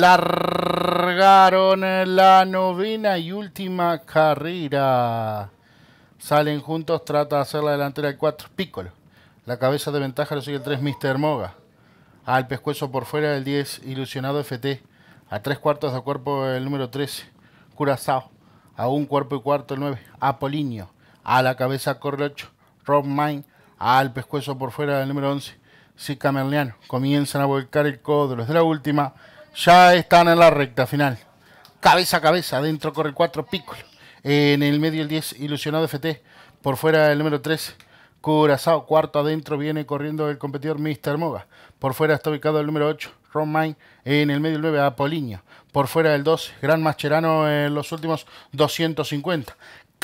largaron la novena y última carrera. Salen juntos, trata de hacer la delantera el 4, Piccolo. La cabeza de ventaja lo sigue el 3, Mr. Moga. Al pescuezo por fuera del 10, Ilusionado FT. A tres cuartos de cuerpo el número 13, Curazao. A un cuerpo y cuarto el 9, Apolinio. A la cabeza corre 8, Rob Mine. Al pescuezo por fuera del número 11, Sí, Camerlian comienzan a volcar el codo los de la última, ya están en la recta final. Cabeza a cabeza, adentro corre el 4, Piccolo. En el medio el 10, Ilusionado FT. Por fuera el número 3, Curazao. Cuarto adentro viene corriendo el competidor Mr. Moga. Por fuera está ubicado el número 8, Romain. En el medio el 9, Apoliño. Por fuera el 2, Gran Mascherano en los últimos 250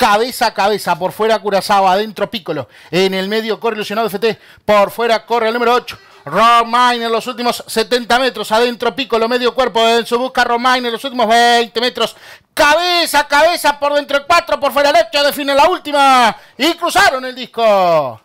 cabeza a cabeza, por fuera Curazao, adentro Piccolo, en el medio corre ilusionado FT, por fuera corre el número 8. Romain en los últimos 70 metros, adentro Piccolo, medio cuerpo en su busca Romain en los últimos 20 metros, cabeza, cabeza por dentro el 4, por fuera el 8, define la última y cruzaron el disco.